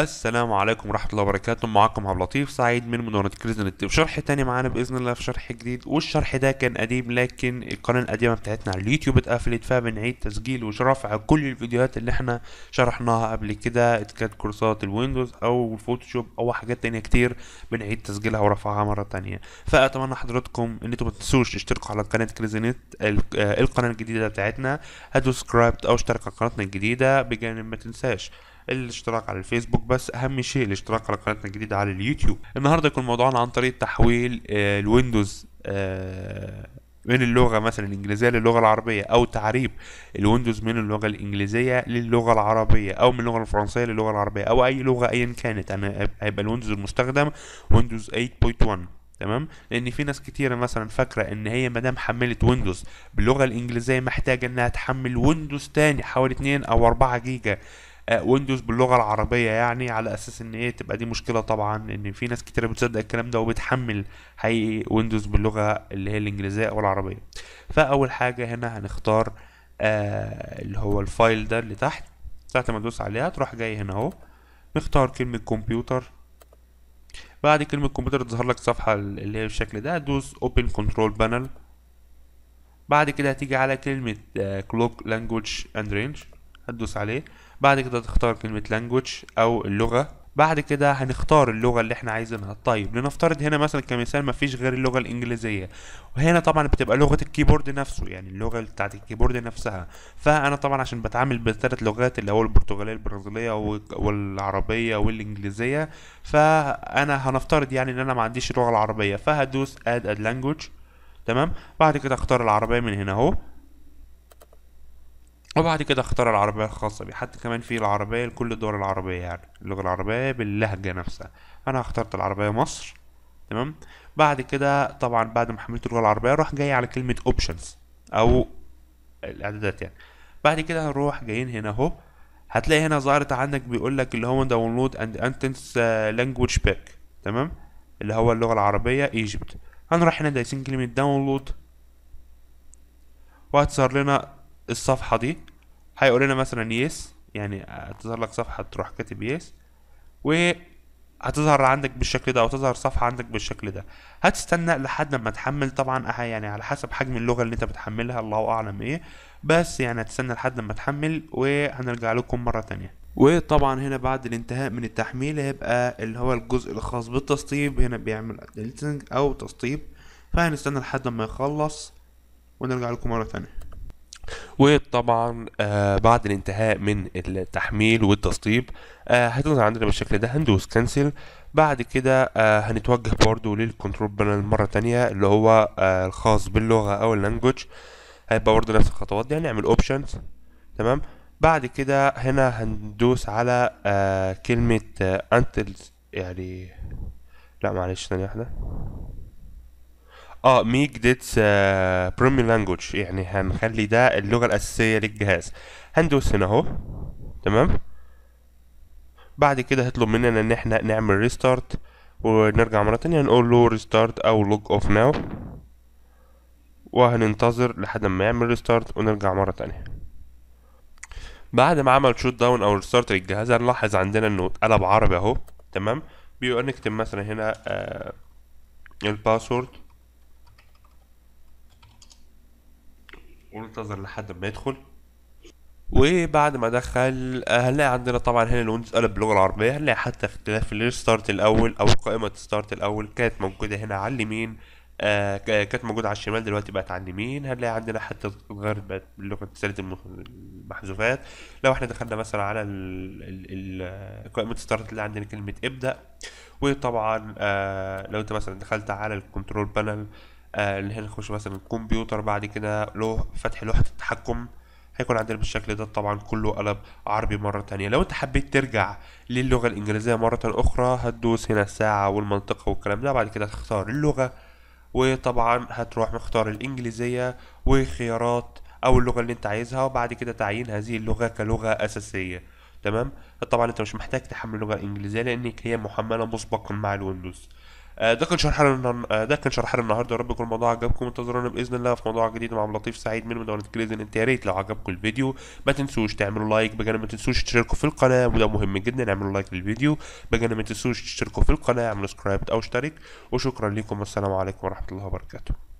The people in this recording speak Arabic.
السلام عليكم ورحمة الله وبركاته معكم عبد اللطيف سعيد من مدونة كريزن نت وشرح تاني معانا بإذن الله في شرح جديد والشرح ده كان قديم لكن القناة القديمة بتاعتنا على اليوتيوب اتقفلت فبنعيد تسجيل ورفع كل الفيديوهات اللي احنا شرحناها قبل كده اتكاد كورسات الويندوز أو الفوتوشوب أو حاجات تانية كتير بنعيد تسجيلها ورفعها مرة تانية فأتمنى حضراتكم إن انتوا متنسوش تشتركوا على قناة نت آه، القناة الجديدة بتاعتنا هاتوا سكرايب أو اشتركوا على قناتنا الجديدة بجانب ما تنساش الاشتراك على الفيسبوك بس اهم شيء الاشتراك على قناتنا الجديده على اليوتيوب النهارده يكون موضوعنا عن طريق تحويل آه، الويندوز آه، من اللغه مثلا الانجليزيه للغه العربيه او تعريب الويندوز من اللغه الانجليزيه للغه العربيه او من اللغه الفرنسيه للغه العربيه او اي لغه ايا كانت انا يعني هيبقى الويندوز المستخدم ويندوز 8.1 تمام لان في ناس كتيره مثلا فاكره ان هي ما دام حملت ويندوز باللغه الانجليزيه محتاجه انها تحمل ويندوز تاني حوالي 2 او 4 جيجا ويندوز آه، باللغه العربيه يعني على اساس ان ايه تبقى دي مشكله طبعا ان في ناس كتير بتصدق الكلام ده وبتحمل حقيقي ويندوز باللغه اللي هي الانجليزيه او العربيه فاول حاجه هنا هنختار آه اللي هو الفايل ده اللي تحت ساعة ما تدوس عليها تروح جاي هنا اهو نختار كلمة كمبيوتر بعد كلمة كمبيوتر تظهر لك صفحة اللي هي بالشكل ده دوس اوبن كنترول بانل بعد كده هتيجي على كلمة كلوك لانجوج اند رينج هتدوس عليه بعد كده تختار كلمة language أو اللغة بعد كده هنختار اللغة اللي احنا عايزينها طيب لنفترض هنا مثلا كمثال مفيش غير اللغة الإنجليزية وهنا طبعا بتبقى لغة الكيبورد نفسه يعني اللغة بتاعت الكيبورد نفسها فأنا طبعا عشان بتعامل بثلاث لغات اللي هو البرتغالية البرازيلية والعربية والإنجليزية فأنا هنفترض يعني إن أنا ما عنديش اللغة العربية فهدوس add a language تمام بعد كده اختار العربية من هنا اهو وبعد كده اختار العربية الخاصة بيه حتى كمان في العربية لكل الدول العربية يعني اللغة العربية باللهجة نفسها أنا اخترت العربية مصر تمام بعد كده طبعا بعد ما حملت اللغة العربية راح جاي على كلمة اوبشنز أو الإعدادات يعني بعد كده هنروح جايين هنا أهو هتلاقي هنا ظهرت عندك بيقول لك اللي هو داونلود اند انتنس لانجوج باك تمام اللي هو اللغة العربية ايجيبت هنروح هنا دايسين كلمة داونلود وهتظهر لنا الصفحه دي هيقول لنا مثلا يس يعني هتظهر لك صفحه تروح كاتب يس و هتظهر عندك بالشكل ده او تظهر صفحه عندك بالشكل ده هتستنى لحد ما تحمل طبعا يعني على حسب حجم اللغه اللي انت بتحملها الله اعلم ايه بس يعني هتستنى لحد ما تحمل وهنرجع لكم مره تانية وطبعا هنا بعد الانتهاء من التحميل هيبقى اللي هو الجزء الخاص بالتسطيب هنا بيعمل ديليتنج او تسطيب فهنستنى لحد ما يخلص ونرجع لكم مره تانية وطبعا آه، بعد الانتهاء من التحميل والتسطيب آه، هتظهر عندنا بالشكل ده هندوس كنسل بعد كده آه، هنتوجه برضو للكنترول بانل مرة تانية اللي هو الخاص باللغة أو اللانجوج هيبقى برضو نفس الخطوات دي هنعمل اوبشنز تمام بعد كده هنا هندوس على كلمة انتل يعني لا معلش ثانية واحدة اه ميك ديتس آه، برومي لانجوج يعني هنخلي ده اللغه الاساسيه للجهاز هندوس هنا اهو تمام بعد كده هيطلب مننا ان احنا نعمل ريستارت ونرجع مره تانية نقول له ريستارت او لوج اوف ناو وهننتظر لحد ما يعمل ريستارت ونرجع مره تانية بعد ما عمل شوت داون او ريستارت للجهاز هنلاحظ عندنا انه اتقلب عربي اهو تمام بيقول نكتب مثلا هنا آه الباسورد وننتظر لحد ما يدخل وبعد ما دخل آه، هنلاقي عندنا طبعا هنا الويندوز قلب باللغه العربيه هنلاقي حتى اختلاف الستارت الاول او قائمه الستارت الاول كانت موجوده هنا على اليمين آه كانت موجوده على الشمال دلوقتي بقت على اليمين هنلاقي عندنا حتى اتغيرت بقت باللغه سلسله المحذوفات لو احنا دخلنا مثلا على قائمه الستارت اللي عندنا كلمه ابدا وطبعا آه لو انت مثلا دخلت على الكنترول بانل آه، اللي هنخش مثلا الكمبيوتر بعد كده لو فتح لوحة التحكم هيكون عندنا بالشكل ده طبعا كله قلب عربي مرة تانية لو انت حبيت ترجع للغة الإنجليزية مرة أخرى هتدوس هنا الساعة والمنطقة والكلام ده بعد كده هتختار اللغة وطبعا هتروح مختار الإنجليزية وخيارات أو اللغة اللي انت عايزها وبعد كده تعيين هذه اللغة كلغة أساسية تمام طبعا انت مش محتاج تحمل لغة إنجليزية لأن هي محملة مسبقا مع الويندوز آه، ده كان شرحنا آه، ده كان شرحنا النهارده يا رب يكون الموضوع عجبكم انتظرونا باذن الله في موضوع جديد مع لطيف سعيد من مدونه كريزن انت يا ريت لو عجبكم الفيديو ما تنسوش تعملوا لايك بجانب ما تنسوش تشتركوا في القناه وده مهم جدا اعملوا لايك للفيديو بجانب ما تنسوش تشتركوا في القناه اعملوا سبسكرايب او اشترك وشكرا لكم والسلام عليكم ورحمه الله وبركاته